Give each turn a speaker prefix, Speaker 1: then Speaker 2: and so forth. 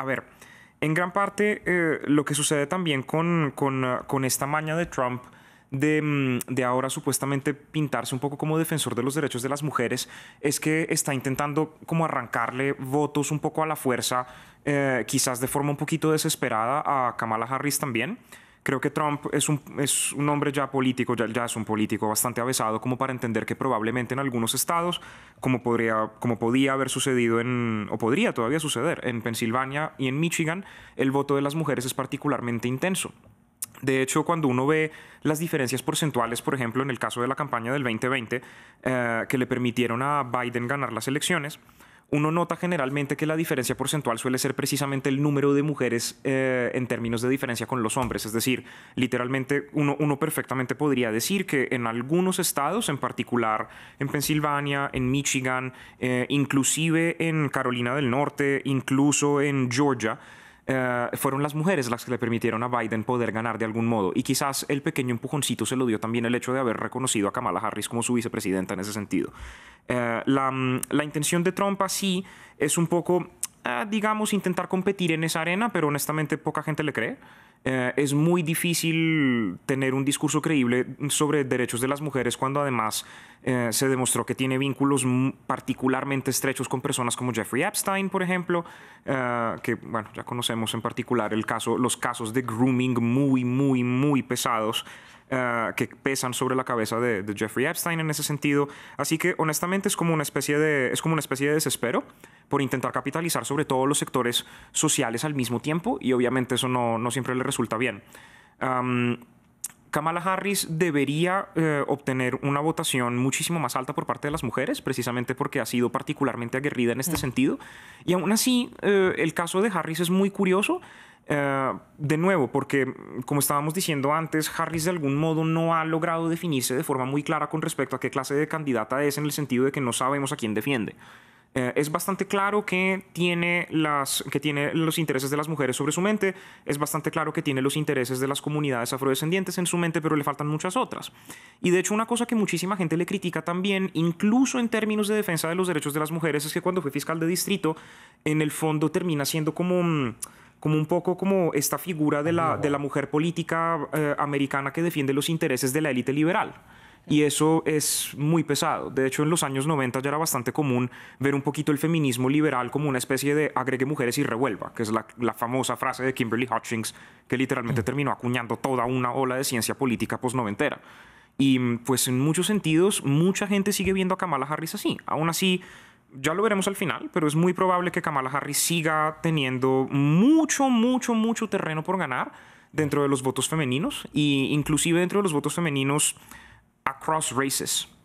Speaker 1: a ver, en gran parte eh, lo que sucede también con, ah, esta maña de Trump mm, de, ahora supuestamente pintarse un poco como defensor de los derechos de las mujeres es que está intentando como arrancarle votos un poco a la fuerza, eh, quizás de forma un poquito desesperada a Kamala Harris también. Creo que Trump es un, es un hombre ya político, ya, ya, es un político bastante avesado como para entender que probablemente en algunos estados, como, podría, como podía haber sucedido en, o podría todavía suceder en Pensilvania y en Michigan, el voto de las mujeres es particularmente intenso. De hecho, cuando uno ve las diferencias porcentuales, por ejemplo, en el caso de la campaña del 2020, eh, que le permitieron a Biden ganar las elecciones, uno nota generalmente que la diferencia porcentual suele ser precisamente el número de mujeres eh, en términos de diferencia con los hombres. Es decir, literalmente uno, perfectamente podría decir que en algunos estados, en particular en Pensilvania, en Michigan, eh, inclusive en Carolina del Norte, incluso en Georgia, eh, fueron las mujeres las que le permitieron a Biden poder ganar de algún modo. Y quizás el pequeño empujoncito se lo dio también el hecho de haber reconocido a Kamala Harris como su vicepresidenta en ese sentido. Eh, mm, la, intención de Trump así es un poco, eh, digamos, intentar competir en esa arena, pero honestamente poca gente le cree. Eh, es muy difícil tener un discurso creíble sobre derechos de las mujeres cuando además eh, se demostró que tiene vínculos particularmente estrechos con personas como Jeffrey Epstein, por ejemplo, eh, que bueno, ya conocemos en particular el caso, los casos de grooming muy, muy, muy pesados Ah, que pesan sobre la cabeza de, Jeffrey Epstein en ese sentido. Así que honestamente es como una especie de, es como una especie de desespero por intentar capitalizar sobre todos los sectores sociales al mismo tiempo y obviamente eso no, siempre le resulta bien. Kamala Harris debería eh, obtener una votación muchísimo más alta por parte de las mujeres, precisamente porque ha sido particularmente aguerrida en este mm. sentido. Y aún así, eh, el caso de Harris es muy curioso Ah, de nuevo, porque mm, como estábamos diciendo antes, Harris de algún modo no ha logrado definirse de forma muy clara con respecto a qué clase de candidata es en el sentido de que no sabemos a quién defiende. Eh, es bastante claro que tiene, las, que tiene los intereses de las mujeres sobre su mente, es bastante claro que tiene los intereses de las comunidades afrodescendientes en su mente, pero le faltan muchas otras. Y de hecho una cosa que muchísima gente le critica también, incluso en términos de defensa de los derechos de las mujeres, es que cuando fue fiscal de distrito, en el fondo termina siendo como... Mm, como un poco como esta figura de la, de la mujer política eh, americana que defiende los intereses de la élite liberal. Y eso es muy pesado. De hecho, en los años 90 ya era bastante común ver un poquito el feminismo liberal como una especie de agregue mujeres y revuelva, que es la, famosa frase de Kimberly Hutchings, que literalmente mm. terminó acuñando toda una ola de ciencia política posnoventera. Y pues en muchos sentidos, mucha gente sigue viendo a Kamala Harris así. Aún así, ya lo veremos al final, pero es muy probable que Kamala Harris siga teniendo mucho, mucho, mucho terreno por ganar dentro de los votos femeninos e inclusive dentro de los votos femeninos across races.